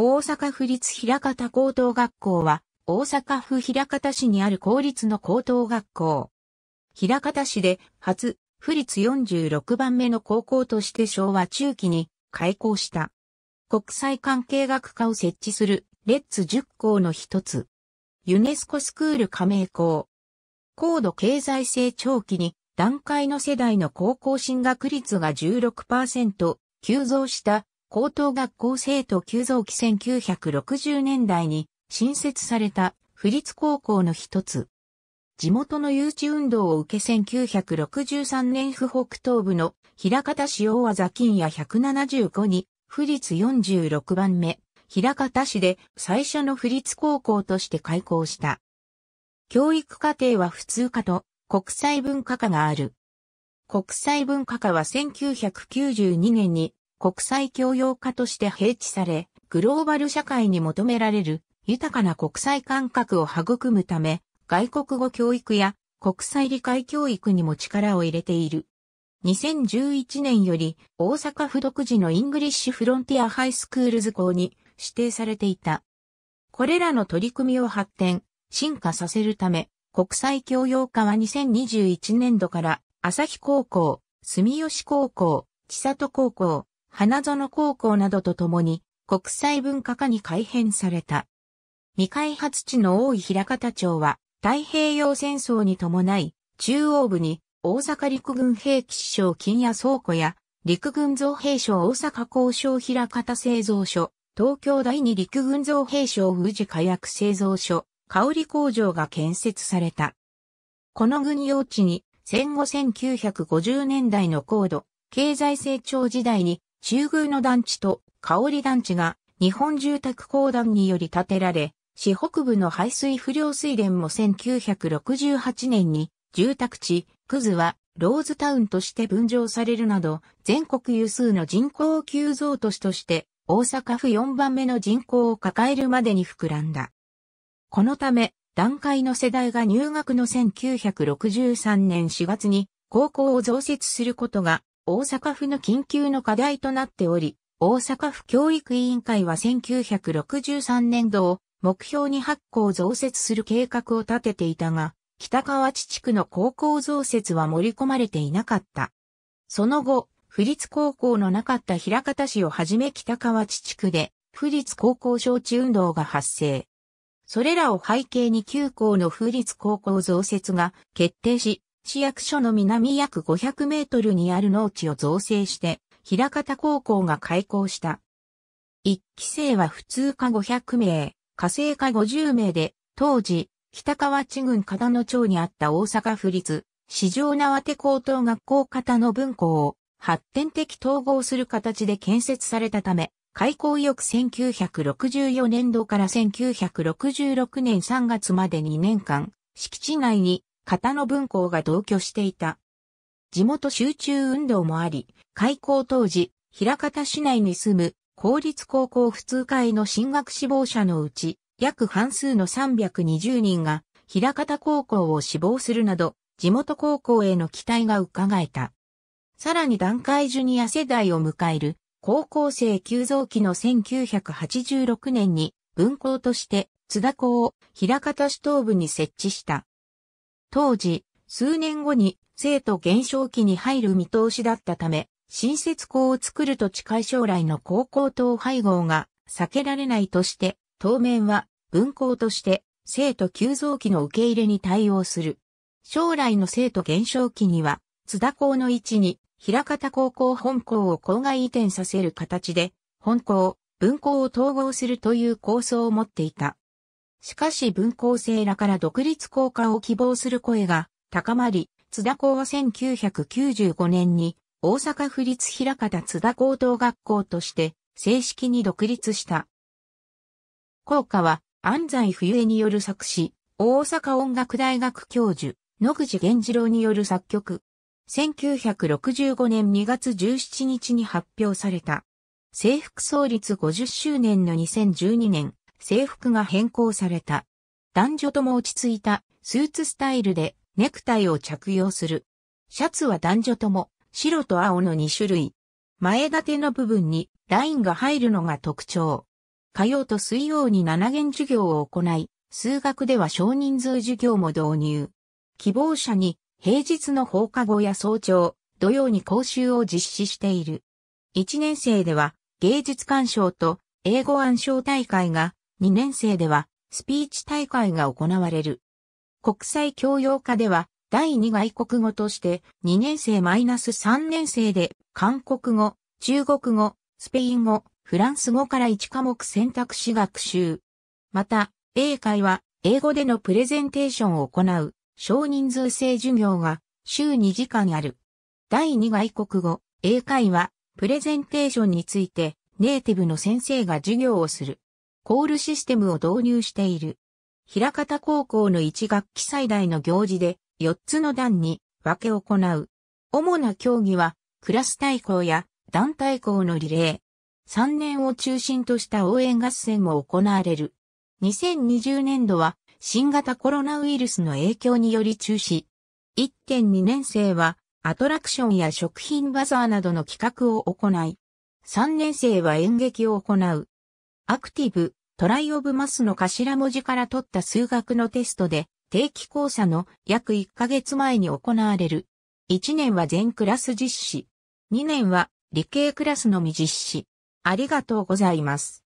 大阪府立平方高等学校は、大阪府平方市にある公立の高等学校。平方市で初、府立46番目の高校として昭和中期に開校した。国際関係学科を設置する、レッツ10校の一つ。ユネスコスクール加盟校。高度経済成長期に、段階の世代の高校進学率が16%急増した高等学校生徒急増期1960年代に新設された府立高校の一つ。地元の誘致運動を受け1963年府北東部の平方市大和金谷175に府立46番目、平方市で最初の府立高校として開校した。教育課程は普通科と国際文化科がある。国際文化科は1992年に国際教養家として併置され、グローバル社会に求められる豊かな国際感覚を育むため、外国語教育や国際理解教育にも力を入れている。2011年より大阪府独自のイングリッシュフロンティアハイスクールズ校に指定されていた。これらの取り組みを発展、進化させるため、国際教養科は2021年度から、朝日高校、住吉高校、千里高校、花園高校などとともに国際文化化に改編された。未開発地の大井平方町は太平洋戦争に伴い中央部に大阪陸軍兵器支廠金谷倉庫や陸軍造兵廠大阪工渉平方製造所、東京第二陸軍造兵廠宇治火薬製造所、香り工場が建設された。この軍用地に戦後1950年代の高度、経済成長時代に中宮の団地と香り団地が日本住宅公団により建てられ、市北部の排水不良水田も1968年に住宅地、クズはローズタウンとして分譲されるなど、全国有数の人口急増都市として、大阪府4番目の人口を抱えるまでに膨らんだ。このため、段階の世代が入学の1963年4月に高校を増設することが大阪府の緊急の課題となっており、大阪府教育委員会は1963年度を目標に発行増設する計画を立てていたが、北河地地区の高校増設は盛り込まれていなかった。その後、府立高校のなかった平方市をはじめ北河地地区で、府立高校招致運動が発生。それらを背景に9校の府立高校増設が決定し、市役所の南約500メートルにある農地を造成して、平方高校が開校した。一期生は普通科500名、火星科50名で、当時、北川地郡片野町にあった大阪府立、市場縄手高等学校型の分校を発展的統合する形で建設されたため、開校翌1964年度から1966年3月まで2年間、敷地内に型の分校が同居していた。地元集中運動もあり、開校当時、平方市内に住む公立高校普通会の進学志望者のうち、約半数の320人が、平方高校を志望するなど、地元高校への期待が伺えた。さらに段階ジュニア世代を迎える、高校生急増期の1986年に、分校として、津田校を平方市東部に設置した。当時、数年後に生徒減少期に入る見通しだったため、新設校を作ると近い将来の高校等配合が避けられないとして、当面は分校として生徒急増期の受け入れに対応する。将来の生徒減少期には、津田校の位置に、平方高校本校を校外移転させる形で、本校、分校を統合するという構想を持っていた。しかし文校生らから独立校歌を希望する声が高まり、津田校は1995年に大阪府立平方津田高等学校として正式に独立した。校歌は安西冬江による作詞、大阪音楽大学教授、野口源次郎による作曲。1965年2月17日に発表された。制服創立50周年の2012年、制服が変更された。男女とも落ち着いたスーツスタイルでネクタイを着用する。シャツは男女とも白と青の2種類。前立ての部分にラインが入るのが特徴。火曜と水曜に7限授業を行い、数学では少人数授業も導入。希望者に平日の放課後や早朝、土曜に講習を実施している。1年生では芸術鑑賞と英語暗唱大会が2年生ではスピーチ大会が行われる。国際教養科では第2外国語として2年生 -3 年生で韓国語、中国語、スペイン語、フランス語から1科目選択肢学習。また、英会は英語でのプレゼンテーションを行う少人数制授業が週2時間ある。第2外国語、英会はプレゼンテーションについてネイティブの先生が授業をする。コールシステムを導入している。平方高校の1学期最大の行事で4つの段に分け行う。主な競技はクラス対抗や団体校のリレー。3年を中心とした応援合戦も行われる。2020年度は新型コロナウイルスの影響により中止。1.2年生はアトラクションや食品バザーなどの企画を行い、3年生は演劇を行う。アクティブ、トライオブマスの頭文字から取った数学のテストで、定期考査の約1ヶ月前に行われる。1年は全クラス実施。2年は理系クラスのみ実施。ありがとうございます。